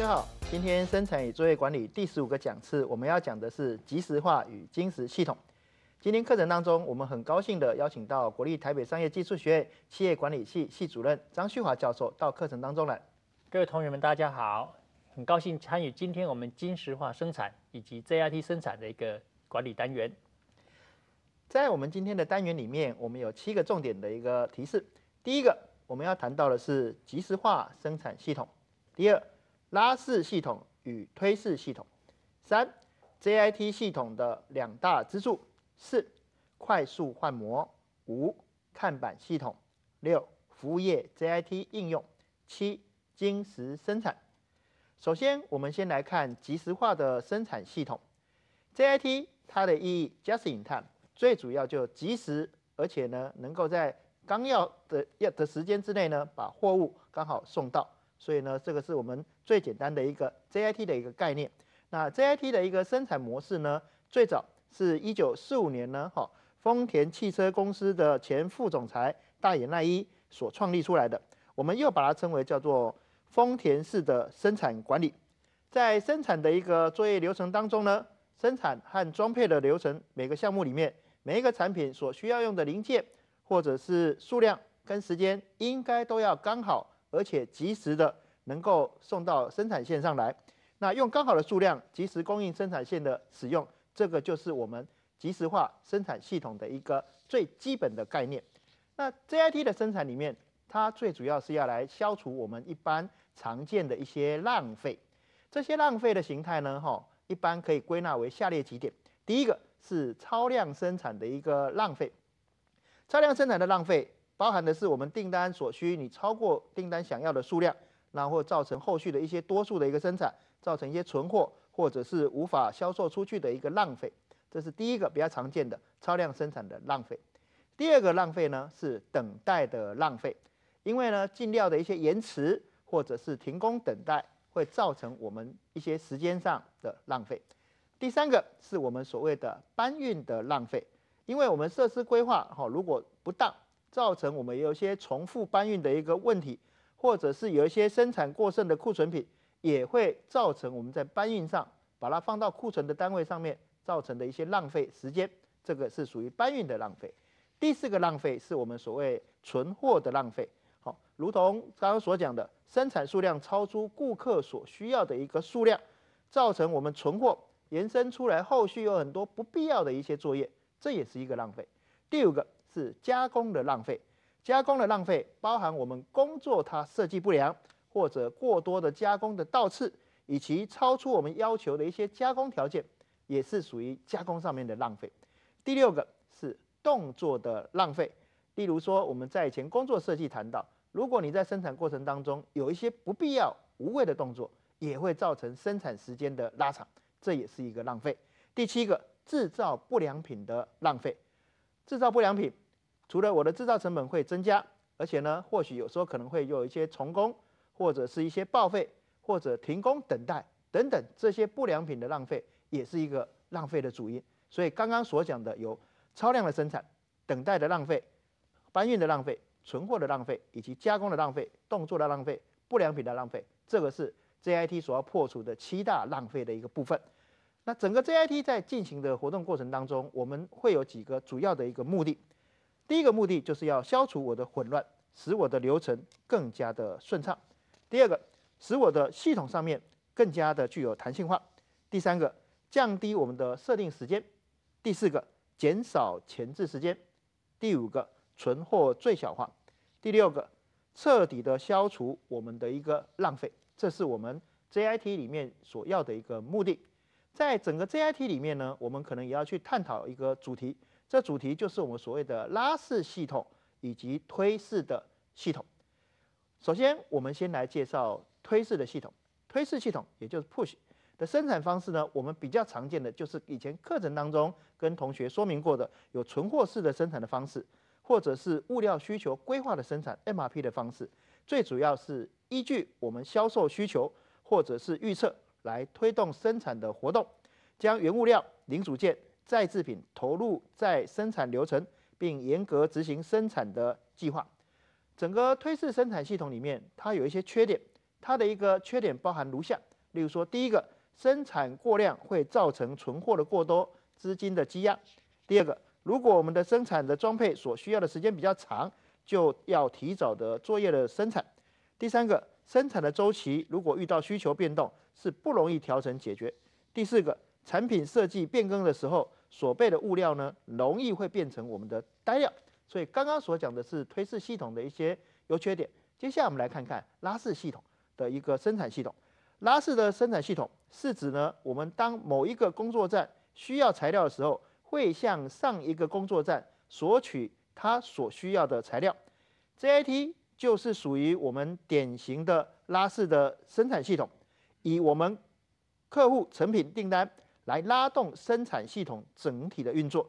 大家好，今天生产与作业管理第十五个讲次，我们要讲的是即时化与金石系统。今天课程当中，我们很高兴的邀请到国立台北商业技术学院企业管理系系主任张旭华教授到课程当中来。各位同学们，大家好，很高兴参与今天我们金石化生产以及 z i t 生产的一个管理单元。在我们今天的单元里面，我们有七个重点的一个提示。第一个，我们要谈到的是即时化生产系统。第二。拉式系统与推式系统，三，JIT 系统的两大支柱，四，快速换模，五，看板系统，六，服务业 JIT 应用，七，晶石生产。首先，我们先来看即时化的生产系统，JIT 它的意义 Just In Time，最主要就即时，而且呢，能够在刚要的要的时间之内呢，把货物刚好送到，所以呢，这个是我们。最简单的一个 JIT 的一个概念，那 JIT 的一个生产模式呢，最早是一九四五年呢，哈，丰田汽车公司的前副总裁大野奈一所创立出来的，我们又把它称为叫做丰田式的生产管理，在生产的一个作业流程当中呢，生产和装配的流程，每个项目里面，每一个产品所需要用的零件或者是数量跟时间，应该都要刚好而且及时的。能够送到生产线上来，那用刚好的数量，及时供应生产线的使用，这个就是我们即时化生产系统的一个最基本的概念。那 JIT 的生产里面，它最主要是要来消除我们一般常见的一些浪费。这些浪费的形态呢，哈，一般可以归纳为下列几点：第一个是超量生产的一个浪费，超量生产的浪费，包含的是我们订单所需，你超过订单想要的数量。然后造成后续的一些多数的一个生产，造成一些存货或者是无法销售出去的一个浪费，这是第一个比较常见的超量生产的浪费。第二个浪费呢是等待的浪费，因为呢进料的一些延迟或者是停工等待，会造成我们一些时间上的浪费。第三个是我们所谓的搬运的浪费，因为我们设施规划哈如果不当，造成我们有些重复搬运的一个问题。或者是有一些生产过剩的库存品，也会造成我们在搬运上把它放到库存的单位上面，造成的一些浪费时间，这个是属于搬运的浪费。第四个浪费是我们所谓存货的浪费。好，如同刚刚所讲的，生产数量超出顾客所需要的一个数量，造成我们存货延伸出来，后续有很多不必要的一些作业，这也是一个浪费。第五个是加工的浪费。加工的浪费包含我们工作它设计不良，或者过多的加工的倒刺，以及超出我们要求的一些加工条件，也是属于加工上面的浪费。第六个是动作的浪费，例如说我们在以前工作设计谈到，如果你在生产过程当中有一些不必要、无谓的动作，也会造成生产时间的拉长，这也是一个浪费。第七个制造不良品的浪费，制造不良品。除了我的制造成本会增加，而且呢，或许有时候可能会有一些重工，或者是一些报废，或者停工等待等等这些不良品的浪费，也是一个浪费的主因。所以刚刚所讲的有超量的生产、等待的浪费、搬运的浪费、存货的浪费以及加工的浪费、动作的浪费、不良品的浪费，这个是 JIT 所要破除的七大浪费的一个部分。那整个 JIT 在进行的活动过程当中，我们会有几个主要的一个目的。第一个目的就是要消除我的混乱，使我的流程更加的顺畅。第二个，使我的系统上面更加的具有弹性化。第三个，降低我们的设定时间。第四个，减少前置时间。第五个，存货最小化。第六个，彻底的消除我们的一个浪费。这是我们 JIT 里面所要的一个目的。在整个 JIT 里面呢，我们可能也要去探讨一个主题。这主题就是我们所谓的拉式系统以及推式的系统。首先，我们先来介绍推式的系统。推式系统也就是 push 的生产方式呢，我们比较常见的就是以前课程当中跟同学说明过的，有存货式的生产的方式，或者是物料需求规划的生产 （MRP） 的方式。最主要是依据我们销售需求或者是预测来推动生产的活动，将原物料、零组件。再制品投入在生产流程，并严格执行生产的计划。整个推式生产系统里面，它有一些缺点。它的一个缺点包含如下：例如说，第一个，生产过量会造成存货的过多、资金的积压；第二个，如果我们的生产的装配所需要的时间比较长，就要提早的作业的生产；第三个，生产的周期如果遇到需求变动，是不容易调整解决；第四个。产品设计变更的时候，所备的物料呢，容易会变成我们的呆料。所以刚刚所讲的是推式系统的一些优缺点。接下来我们来看看拉式系统的一个生产系统。拉式的生产系统是指呢，我们当某一个工作站需要材料的时候，会向上一个工作站索取它所需要的材料。j i t 就是属于我们典型的拉式的生产系统。以我们客户成品订单。来拉动生产系统整体的运作，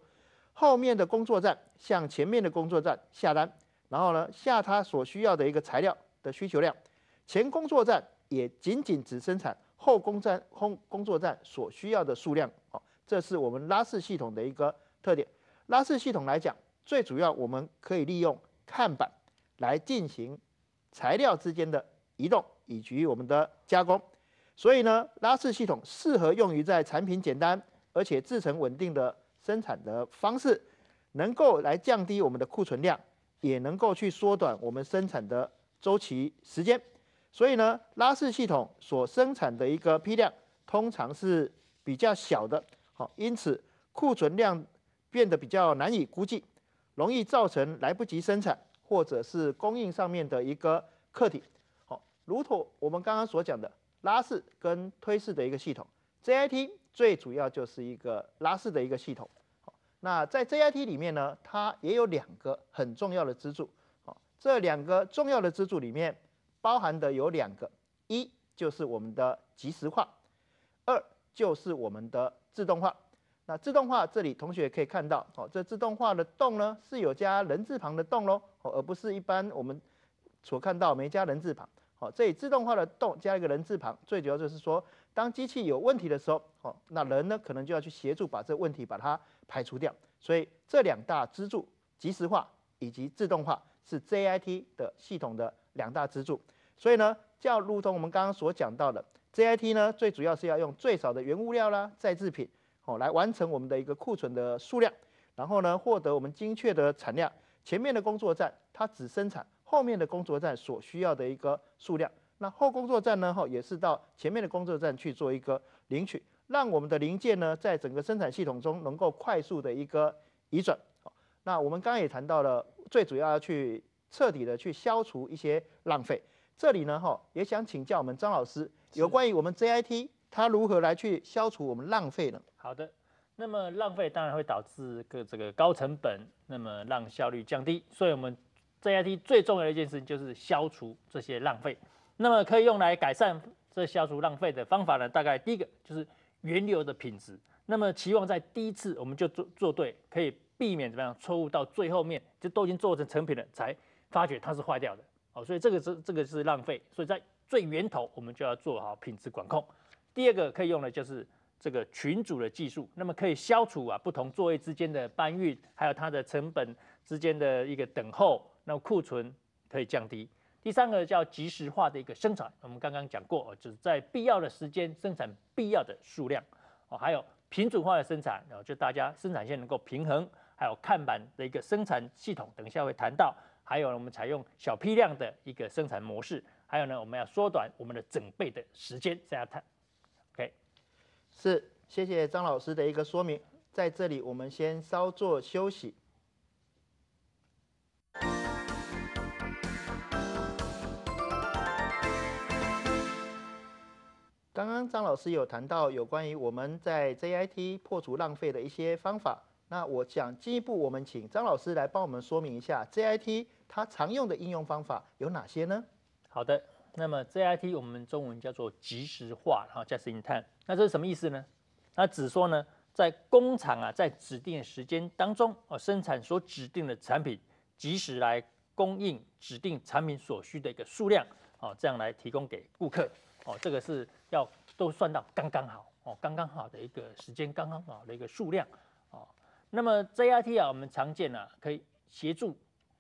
后面的工作站向前面的工作站下单，然后呢下他所需要的一个材料的需求量，前工作站也仅仅只生产后工站工工作站所需要的数量，哦，这是我们拉式系统的一个特点。拉式系统来讲，最主要我们可以利用看板来进行材料之间的移动以及我们的加工。所以呢，拉式系统适合用于在产品简单而且制成稳定的生产的方式，能够来降低我们的库存量，也能够去缩短我们生产的周期时间。所以呢，拉式系统所生产的一个批量通常是比较小的，好，因此库存量变得比较难以估计，容易造成来不及生产或者是供应上面的一个课题。好，如同我们刚刚所讲的。拉式跟推式的一个系统 j i t 最主要就是一个拉式的一个系统。那在 j i t 里面呢，它也有两个很重要的支柱。好，这两个重要的支柱里面包含的有两个，一就是我们的即时化，二就是我们的自动化。那自动化这里同学可以看到，哦，这自动化的动呢是有加人字旁的动喽，而不是一般我们所看到没加人字旁。哦，这里自动化的动加一个人字旁，最主要就是说，当机器有问题的时候，哦，那人呢可能就要去协助把这个问题把它排除掉。所以这两大支柱，即时化以及自动化是 j i t 的系统的两大支柱。所以呢，就如同我们刚刚所讲到的 j i t 呢最主要是要用最少的原物料啦、再制品，哦，来完成我们的一个库存的数量，然后呢获得我们精确的产量。前面的工作站它只生产。后面的工作站所需要的一个数量，那后工作站呢，哈也是到前面的工作站去做一个领取，让我们的零件呢，在整个生产系统中能够快速的一个移转。好，那我们刚刚也谈到了，最主要要去彻底的去消除一些浪费。这里呢，哈也想请教我们张老师，有关于我们 j i t 它如何来去消除我们浪费呢？好的，那么浪费当然会导致个这个高成本，那么让效率降低，所以我们。这 i t 最重要的一件事情就是消除这些浪费。那么可以用来改善这消除浪费的方法呢？大概第一个就是原料的品质。那么期望在第一次我们就做做对，可以避免怎么样错误，到最后面就都已经做成成品了才发觉它是坏掉的哦。所以这个是这个是浪费。所以在最源头我们就要做好品质管控。第二个可以用的就是这个群组的技术。那么可以消除啊不同座位之间的搬运，还有它的成本之间的一个等候。那库存可以降低，第三个叫及时化的一个生产，我们刚刚讲过，就是在必要的时间生产必要的数量。哦，还有品种化的生产，然后就大家生产线能够平衡，还有看板的一个生产系统，等一下会谈到。还有呢，我们采用小批量的一个生产模式，还有呢，我们要缩短我们的准备的时间。这样谈。o k 是，谢谢张老师的一个说明，在这里我们先稍作休息。刚刚张老师有谈到有关于我们在 JIT 破除浪费的一些方法，那我想进一步我们请张老师来帮我们说明一下 JIT 它常用的应用方法有哪些呢？好的，那么 JIT 我们中文叫做即时化，哈 just in time，那这是什么意思呢？那只说呢，在工厂啊，在指定时间当中，哦，生产所指定的产品，及时来供应指定产品所需的一个数量，哦，这样来提供给顾客。哦，这个是要都算到刚刚好哦，刚刚好的一个时间，刚刚好的一个数量哦。那么 j r t 啊，我们常见呢，可以协助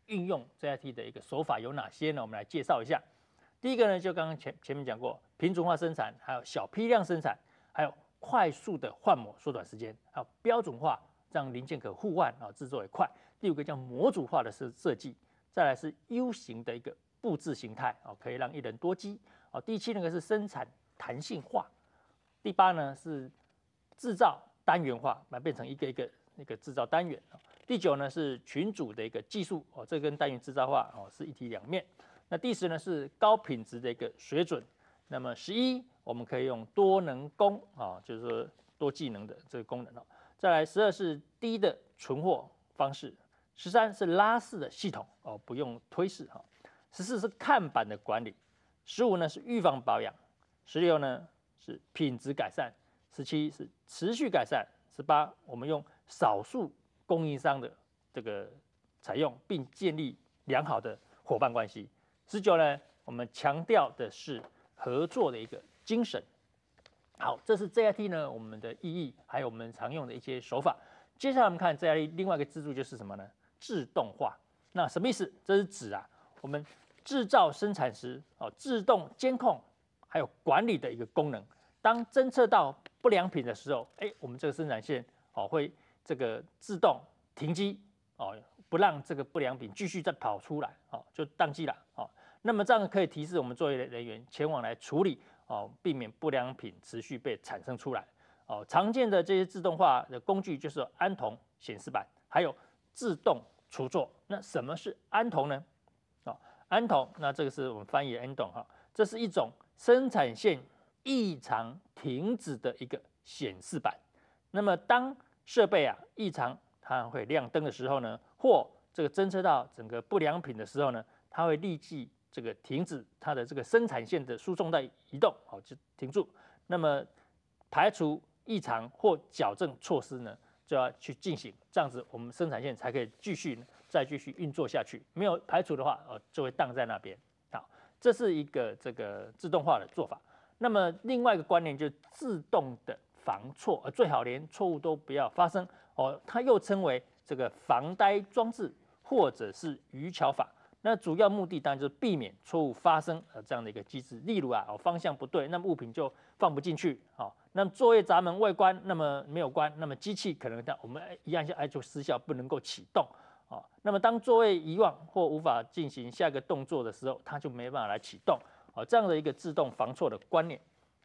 运用 j r t 的一个手法有哪些呢？我们来介绍一下。第一个呢，就刚刚前前面讲过，品种化生产，还有小批量生产，还有快速的换模缩短时间，还有标准化让零件可互换啊，制作也快。第五个叫模组化的设设计，再来是 U 型的一个布置形态哦，可以让一人多机。哦，第七那个是生产弹性化，第八呢是制造单元化，它变成一个一个那个制造单元。第九呢是群组的一个技术哦，这跟单元制造化哦是一体两面。那第十呢是高品质的一个水准。那么十一我们可以用多能工啊，就是说多技能的这个功能哦。再来十二是低的存货方式，十三是拉式的系统哦，不用推式哈。十四是看板的管理。十五呢是预防保养，十六呢是品质改善，十七是持续改善，十八我们用少数供应商的这个采用，并建立良好的伙伴关系。十九呢，我们强调的是合作的一个精神。好，这是 ZIT 呢我们的意义，还有我们常用的一些手法。接下来我们看 JIT 另外一个支柱就是什么呢？自动化。那什么意思？这是指啊我们。制造生产时，哦，自动监控还有管理的一个功能。当侦测到不良品的时候，哎，我们这个生产线哦会这个自动停机哦，不让这个不良品继续再跑出来哦，就宕机了哦。那么这样可以提示我们作业人员前往来处理哦，避免不良品持续被产生出来哦。常见的这些自动化的工具就是安酮显示板，还有自动除皱，那什么是安酮呢？安童，那这个是我们翻译“安童”哈，这是一种生产线异常停止的一个显示板。那么，当设备啊异常，它会亮灯的时候呢，或这个侦测到整个不良品的时候呢，它会立即这个停止它的这个生产线的输送带移动，好就停住。那么，排除异常或矫正措施呢，就要去进行，这样子我们生产线才可以继续。再继续运作下去，没有排除的话，哦，就会荡在那边。好，这是一个这个自动化的做法。那么另外一个观念就是自动的防错，呃，最好连错误都不要发生。哦，它又称为这个防呆装置或者是渔桥法。那主要目的当然就是避免错误发生。呃，这样的一个机制，例如啊，哦，方向不对，那么物品就放不进去。好，那么作业闸门未关，那么没有关，那么机器可能在我们一按下按就失效，不能够启动。啊，那么当座位遗忘或无法进行下个动作的时候，它就没办法来启动。哦，这样的一个自动防错的观念。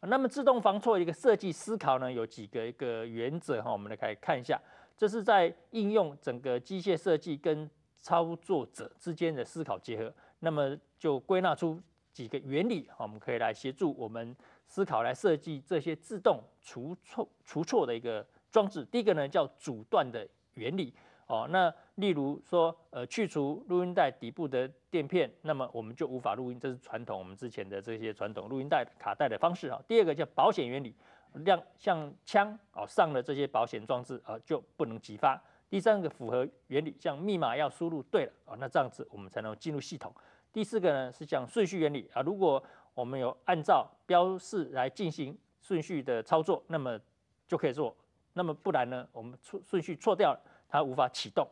那么自动防错一个设计思考呢，有几个一个原则哈，我们来看一下。这是在应用整个机械设计跟操作者之间的思考结合。那么就归纳出几个原理，我们可以来协助我们思考来设计这些自动除错除错的一个装置。第一个呢叫阻断的原理。哦，那。例如说，呃，去除录音带底部的垫片，那么我们就无法录音，这是传统我们之前的这些传统录音带卡带的方式啊。第二个叫保险原理，像像枪哦上了这些保险装置啊就不能激发。第三个符合原理，像密码要输入对了哦，那这样子我们才能进入系统。第四个呢是讲顺序原理啊，如果我们有按照标示来进行顺序的操作，那么就可以做，那么不然呢，我们出顺序错掉了，它无法启动。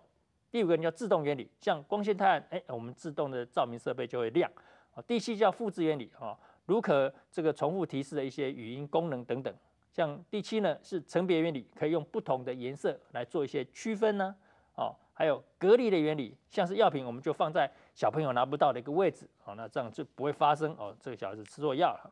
第五个叫自动原理，像光线太暗，哎，我们自动的照明设备就会亮。哦，第七叫复制原理，哦，如可这个重复提示的一些语音功能等等。像第七呢是层别原理，可以用不同的颜色来做一些区分呢。哦，还有隔离的原理，像是药品，我们就放在小朋友拿不到的一个位置。哦，那这样就不会发生哦，这个小孩子吃错药了。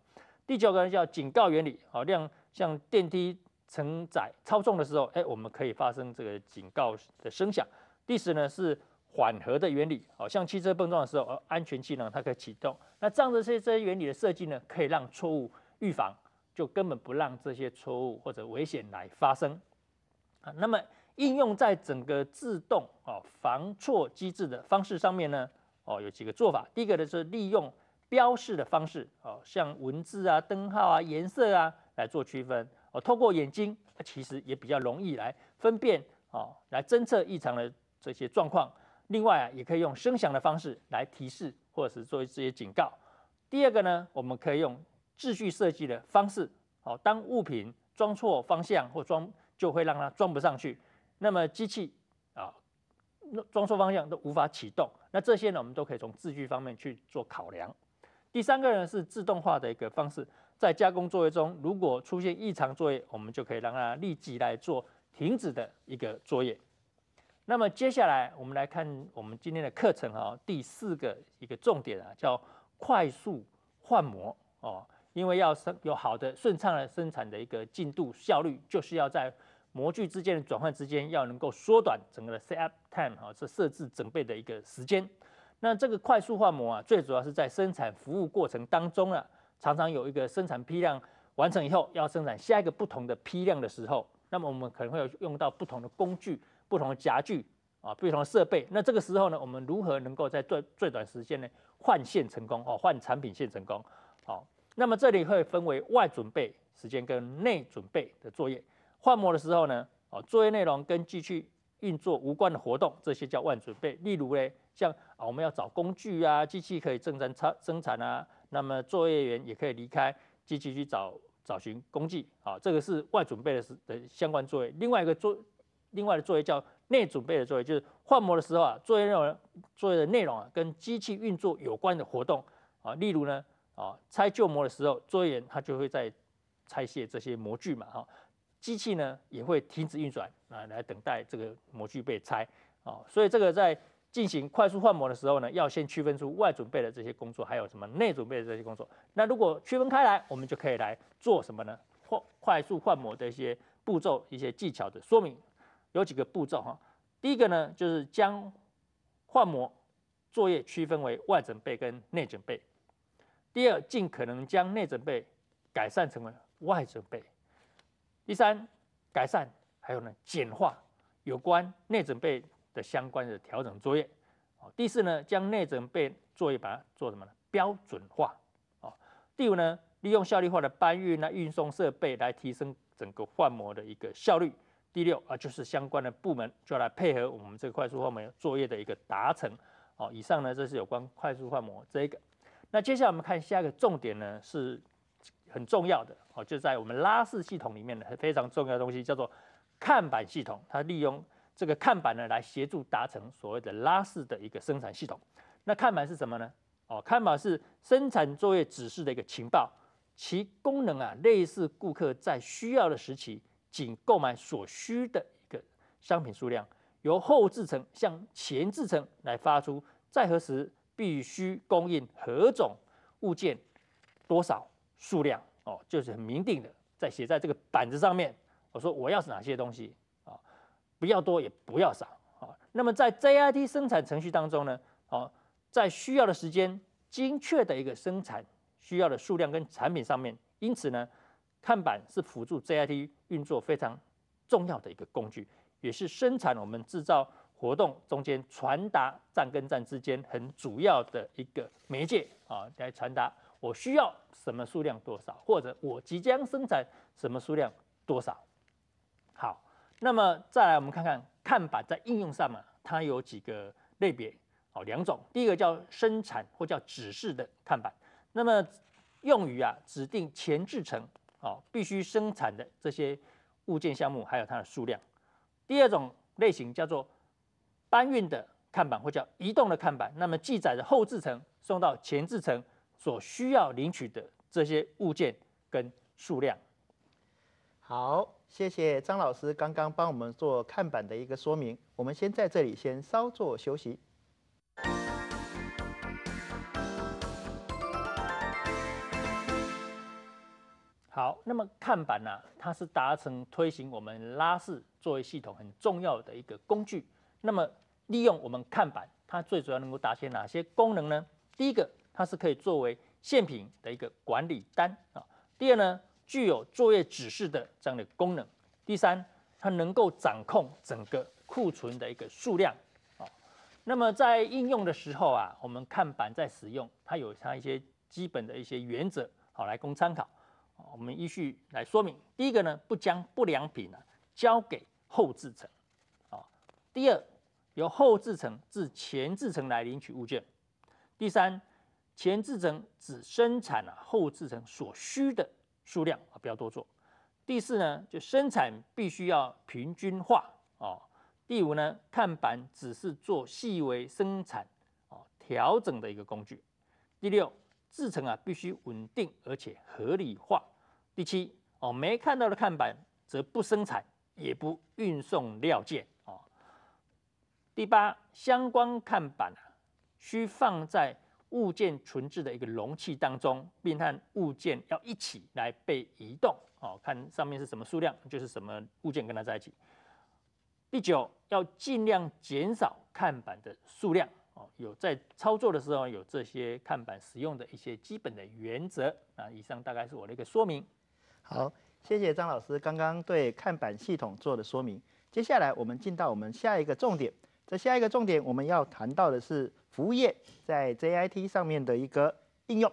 第九个叫警告原理，哦，像像电梯承载超重的时候，哎，我们可以发生这个警告的声响。意思呢是缓和的原理，哦，像汽车碰撞的时候，哦，安全气囊它可以启动。那这样子这些这些原理的设计呢，可以让错误预防，就根本不让这些错误或者危险来发生。啊，那么应用在整个自动哦防错机制的方式上面呢，哦，有几个做法。第一个呢是利用标示的方式，哦，像文字啊、灯号啊、颜色啊来做区分。哦，透过眼睛，它其实也比较容易来分辨，哦，来侦测异常的。这些状况，另外啊，也可以用声响的方式来提示，或者是作为这些警告。第二个呢，我们可以用秩序设计的方式，好，当物品装错方向或装，就会让它装不上去，那么机器啊装错方向都无法启动。那这些呢，我们都可以从秩序方面去做考量。第三个呢，是自动化的一个方式，在加工作业中，如果出现异常作业，我们就可以让它立即来做停止的一个作业。那么接下来我们来看我们今天的课程啊，第四个一个重点啊，叫快速换模哦。因为要生有好的顺畅的生产的一个进度效率，就是要在模具之间的转换之间要能够缩短整个的 setup time 哦，这设置准备的一个时间。那这个快速换模啊，最主要是在生产服务过程当中啊，常常有一个生产批量完成以后，要生产下一个不同的批量的时候，那么我们可能会有用到不同的工具。不同的夹具啊，不同的设备。那这个时候呢，我们如何能够在最最短时间内换线成功？哦，换产品线成功。好，那么这里会分为外准备时间跟内准备的作业。换模的时候呢，哦，作业内容跟机器运作无关的活动，这些叫外准备。例如嘞，像啊，我们要找工具啊，机器可以正常产生产啊，那么作业员也可以离开，机器去找找寻工具。啊，这个是外准备的时的相关作业。另外一个作另外的作业叫内准备的作业，就是换模的时候啊，作业内容作业的内容啊，跟机器运作有关的活动啊，例如呢啊，拆旧模的时候，作业员他就会在拆卸这些模具嘛，哈，机器呢也会停止运转啊，来等待这个模具被拆啊，所以这个在进行快速换模的时候呢，要先区分出外准备的这些工作，还有什么内准备的这些工作。那如果区分开来，我们就可以来做什么呢？快快速换模的一些步骤、一些技巧的说明。有几个步骤哈，第一个呢就是将换模作业区分为外准备跟内准备。第二，尽可能将内准备改善成为外准备。第三，改善还有呢简化有关内准备的相关的调整作业。哦，第四呢，将内准备作业把它做什么呢？标准化。哦，第五呢，利用效率化的搬运那运送设备来提升整个换模的一个效率。第六啊，就是相关的部门就来配合我们这个快速换模作业的一个达成。好，以上呢，这是有关快速换模这一个。那接下来我们看下一个重点呢，是很重要的哦，就在我们拉式系统里面的非常重要的东西，叫做看板系统。它利用这个看板呢，来协助达成所谓的拉式的一个生产系统。那看板是什么呢？哦，看板是生产作业指示的一个情报，其功能啊，类似顾客在需要的时期。仅购买所需的一个商品数量，由后制成向前制成，来发出，在何时必须供应何种物件多少数量哦，就是很明定的，在写在这个板子上面。我说我要是哪些东西啊，不要多也不要少啊。那么在 ZIT 生产程序当中呢，哦，在需要的时间精确的一个生产需要的数量跟产品上面，因此呢。看板是辅助 JIT 运作非常重要的一个工具，也是生产我们制造活动中间传达站跟站之间很主要的一个媒介啊，来传达我需要什么数量多少，或者我即将生产什么数量多少。好，那么再来我们看看看板在应用上嘛，它有几个类别哦，两种，第一个叫生产或叫指示的看板，那么用于啊指定前制成。哦，必须生产的这些物件项目还有它的数量。第二种类型叫做搬运的看板，或叫移动的看板。那么记载的后制层送到前制层所需要领取的这些物件跟数量。好，谢谢张老师刚刚帮我们做看板的一个说明。我们先在这里先稍作休息。好，那么看板呢？它是达成推行我们拉式作业系统很重要的一个工具。那么利用我们看板，它最主要能够达些哪些功能呢？第一个，它是可以作为现品的一个管理单啊。第二呢，具有作业指示的这样的功能。第三，它能够掌控整个库存的一个数量啊。那么在应用的时候啊，我们看板在使用，它有它一些基本的一些原则，好来供参考。我们依序来说明，第一个呢，不将不良品呢交给后制成，啊，第二，由后制成至前制程来领取物件，第三，前制程只生产啊后制成所需的数量啊，不要多做，第四呢，就生产必须要平均化啊，第五呢，看板只是做细微生产啊调整的一个工具，第六。制成啊，必须稳定而且合理化。第七哦，没看到的看板则不生产，也不运送料件哦。第八，相关看板啊，需放在物件存置的一个容器当中，并和物件要一起来被移动哦。看上面是什么数量，就是什么物件跟它在一起。第九，要尽量减少看板的数量。哦，有在操作的时候有这些看板使用的一些基本的原则啊。以上大概是我的一个说明。好，谢谢张老师刚刚对看板系统做的说明。接下来我们进到我们下一个重点，在下一个重点我们要谈到的是服务业在 j i t 上面的一个应用。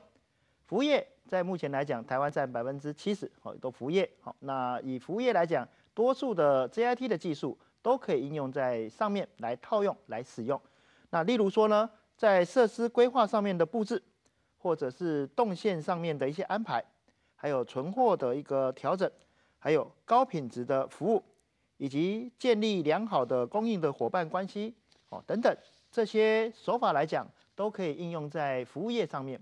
服务业在目前来讲，台湾占百分之七十哦，都服务业。好，那以服务业来讲，多数的 j i t 的技术都可以应用在上面来套用来使用。那例如说呢，在设施规划上面的布置，或者是动线上面的一些安排，还有存货的一个调整，还有高品质的服务，以及建立良好的供应的伙伴关系，哦，等等这些手法来讲，都可以应用在服务业上面。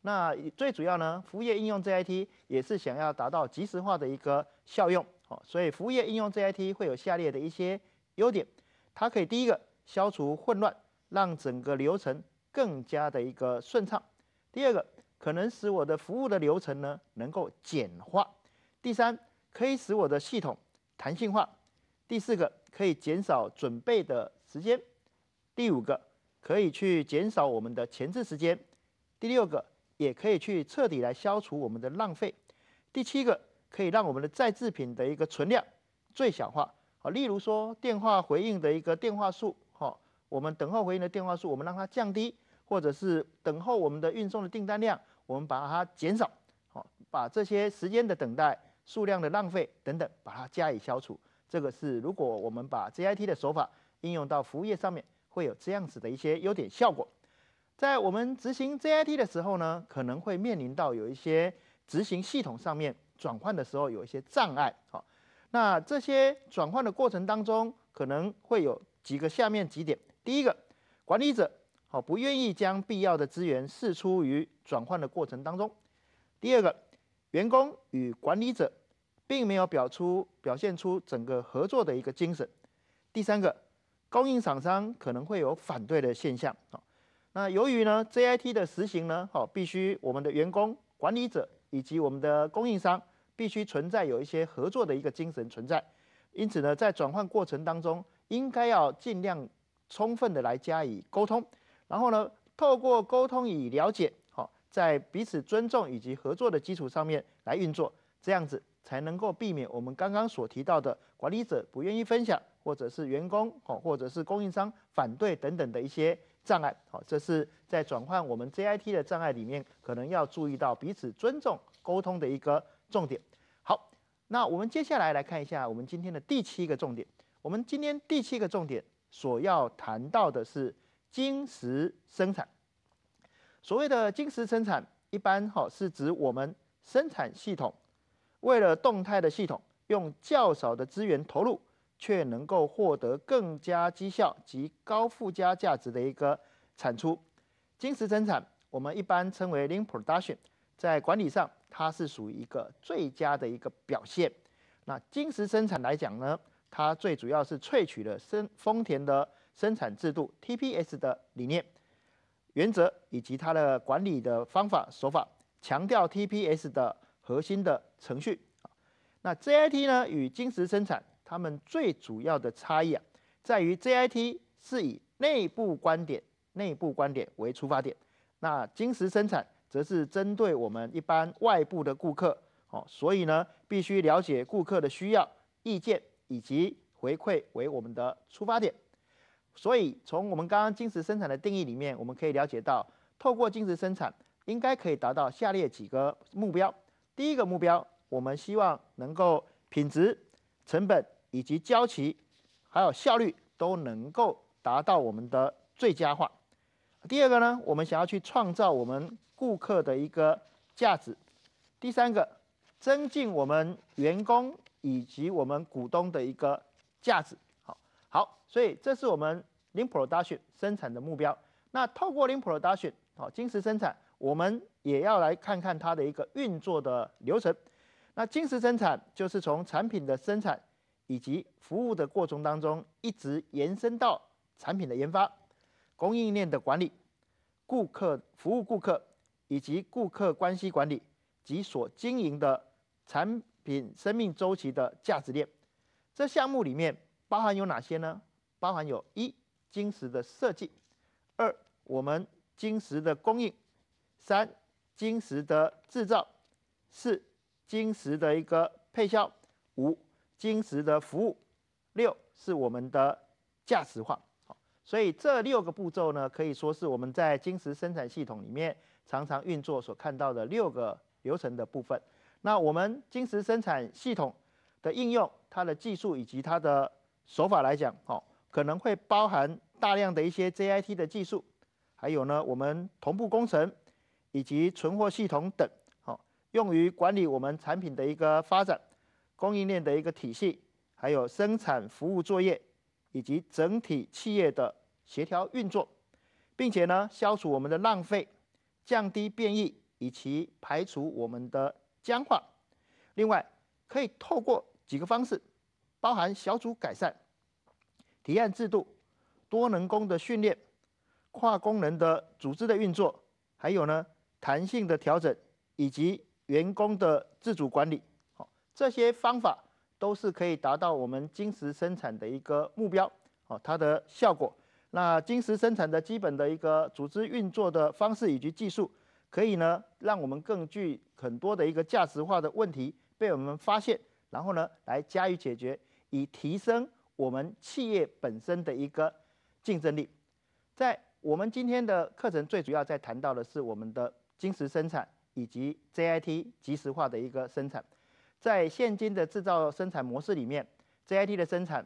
那最主要呢，服务业应用 ZIT 也是想要达到即时化的一个效用，哦，所以服务业应用 ZIT 会有下列的一些优点，它可以第一个消除混乱。让整个流程更加的一个顺畅。第二个，可能使我的服务的流程呢能够简化。第三，可以使我的系统弹性化。第四个，可以减少准备的时间。第五个，可以去减少我们的前置时间。第六个，也可以去彻底来消除我们的浪费。第七个，可以让我们的再制品的一个存量最小化。啊，例如说电话回应的一个电话数。我们等候回应的电话数，我们让它降低，或者是等候我们的运送的订单量，我们把它减少，好，把这些时间的等待、数量的浪费等等，把它加以消除。这个是如果我们把 j i t 的手法应用到服务业上面，会有这样子的一些优点效果。在我们执行 j i t 的时候呢，可能会面临到有一些执行系统上面转换的时候有一些障碍，好，那这些转换的过程当中，可能会有几个下面几点。第一个，管理者好不愿意将必要的资源释出于转换的过程当中；第二个，员工与管理者并没有表出表现出整个合作的一个精神；第三个，供应商商可能会有反对的现象。那由于呢 j i t 的实行呢，好必须我们的员工、管理者以及我们的供应商必须存在有一些合作的一个精神存在。因此呢，在转换过程当中，应该要尽量。充分的来加以沟通，然后呢，透过沟通以了解，好，在彼此尊重以及合作的基础上面来运作，这样子才能够避免我们刚刚所提到的管理者不愿意分享，或者是员工哦，或者是供应商反对等等的一些障碍。好，这是在转换我们 j i t 的障碍里面，可能要注意到彼此尊重沟通的一个重点。好，那我们接下来来看一下我们今天的第七个重点。我们今天第七个重点。所要谈到的是晶石生产。所谓的晶石生产，一般哈是指我们生产系统为了动态的系统，用较少的资源投入，却能够获得更加绩效及高附加价值的一个产出。晶石生产我们一般称为 Lean Production，在管理上它是属于一个最佳的一个表现。那晶石生产来讲呢？它最主要是萃取了生丰田的生产制度 T P S 的理念、原则以及它的管理的方法手法，强调 T P S 的核心的程序。那 J I T 呢？与金石生产它们最主要的差异啊，在于 J I T 是以内部观点、内部观点为出发点，那金石生产则是针对我们一般外部的顾客哦，所以呢，必须了解顾客的需要、意见。以及回馈为我们的出发点，所以从我们刚刚晶石生产的定义里面，我们可以了解到，透过晶石生产应该可以达到下列几个目标：第一个目标，我们希望能够品质、成本以及交期还有效率都能够达到我们的最佳化；第二个呢，我们想要去创造我们顾客的一个价值；第三个，增进我们员工。以及我们股东的一个价值，好好，所以这是我们零 production 生产的目标。那透过零 production 好金石生产，我们也要来看看它的一个运作的流程。那金石生产就是从产品的生产以及服务的过程当中，一直延伸到产品的研发、供应链的管理、顾客服务、顾客以及顾客关系管理及所经营的产。品生命周期的价值链，这项目里面包含有哪些呢？包含有：一、晶石的设计；二、我们晶石的供应；三、晶石的制造；四、晶石的一个配销；五、晶石的服务；六是我们的价值化。好，所以这六个步骤呢，可以说是我们在晶石生产系统里面常常运作所看到的六个流程的部分。那我们晶石生产系统的应用，它的技术以及它的手法来讲，哦，可能会包含大量的一些 JIT 的技术，还有呢，我们同步工程以及存货系统等，哦，用于管理我们产品的一个发展、供应链的一个体系，还有生产服务作业以及整体企业的协调运作，并且呢，消除我们的浪费，降低变异，以及排除我们的。僵化，另外可以透过几个方式，包含小组改善、提案制度、多能工的训练、跨功能的组织的运作，还有呢弹性的调整以及员工的自主管理，好，这些方法都是可以达到我们晶石生产的一个目标，哦，它的效果。那晶石生产的基本的一个组织运作的方式以及技术。可以呢，让我们更具很多的一个价值化的问题被我们发现，然后呢来加以解决，以提升我们企业本身的一个竞争力。在我们今天的课程最主要在谈到的是我们的晶石生产以及 JIT 及时化的一个生产。在现今的制造生产模式里面，JIT 的生产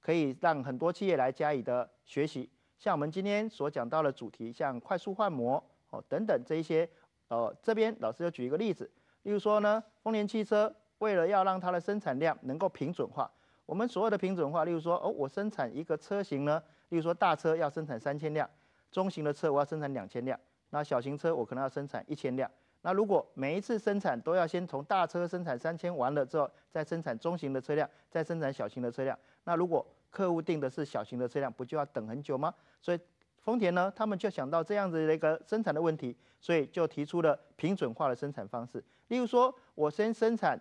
可以让很多企业来加以的学习。像我们今天所讲到的主题，像快速换模。哦，等等这一些，呃，这边老师要举一个例子，例如说呢，丰田汽车为了要让它的生产量能够平准化，我们所有的平准化，例如说，哦，我生产一个车型呢，例如说大车要生产三千辆，中型的车我要生产两千辆，那小型车我可能要生产一千辆，那如果每一次生产都要先从大车生产三千完了之后，再生产中型的车辆，再生产小型的车辆，那如果客户订的是小型的车辆，不就要等很久吗？所以。丰田呢，他们就想到这样子的一个生产的问题，所以就提出了平准化的生产方式。例如说，我先生产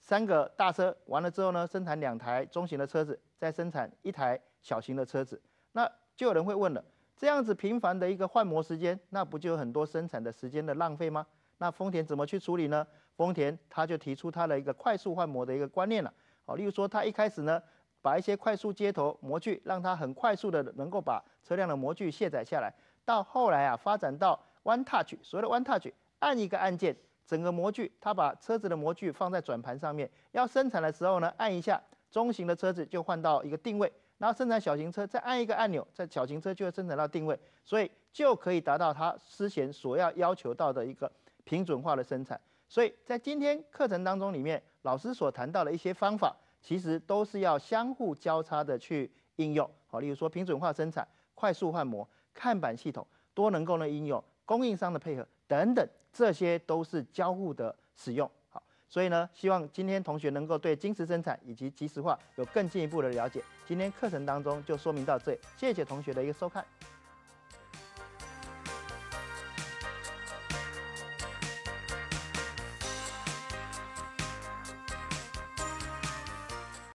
三个大车，完了之后呢，生产两台中型的车子，再生产一台小型的车子。那就有人会问了，这样子频繁的一个换模时间，那不就有很多生产的时间的浪费吗？那丰田怎么去处理呢？丰田他就提出他的一个快速换模的一个观念了。好，例如说，他一开始呢。把一些快速接头模具，让它很快速的能够把车辆的模具卸载下来。到后来啊，发展到 One Touch，所有的 One Touch，按一个按键，整个模具，它把车子的模具放在转盘上面。要生产的时候呢，按一下中型的车子就换到一个定位，然后生产小型车再按一个按钮，在小型车就会生产到定位，所以就可以达到它之前所要要求到的一个平准化的生产。所以在今天课程当中里面，老师所谈到的一些方法。其实都是要相互交叉的去应用，好，例如说平准化生产、快速换模、看板系统、多能功能应用、供应商的配合等等，这些都是交互的使用，好，所以呢，希望今天同学能够对金石生产以及即时化有更进一步的了解。今天课程当中就说明到这，谢谢同学的一个收看。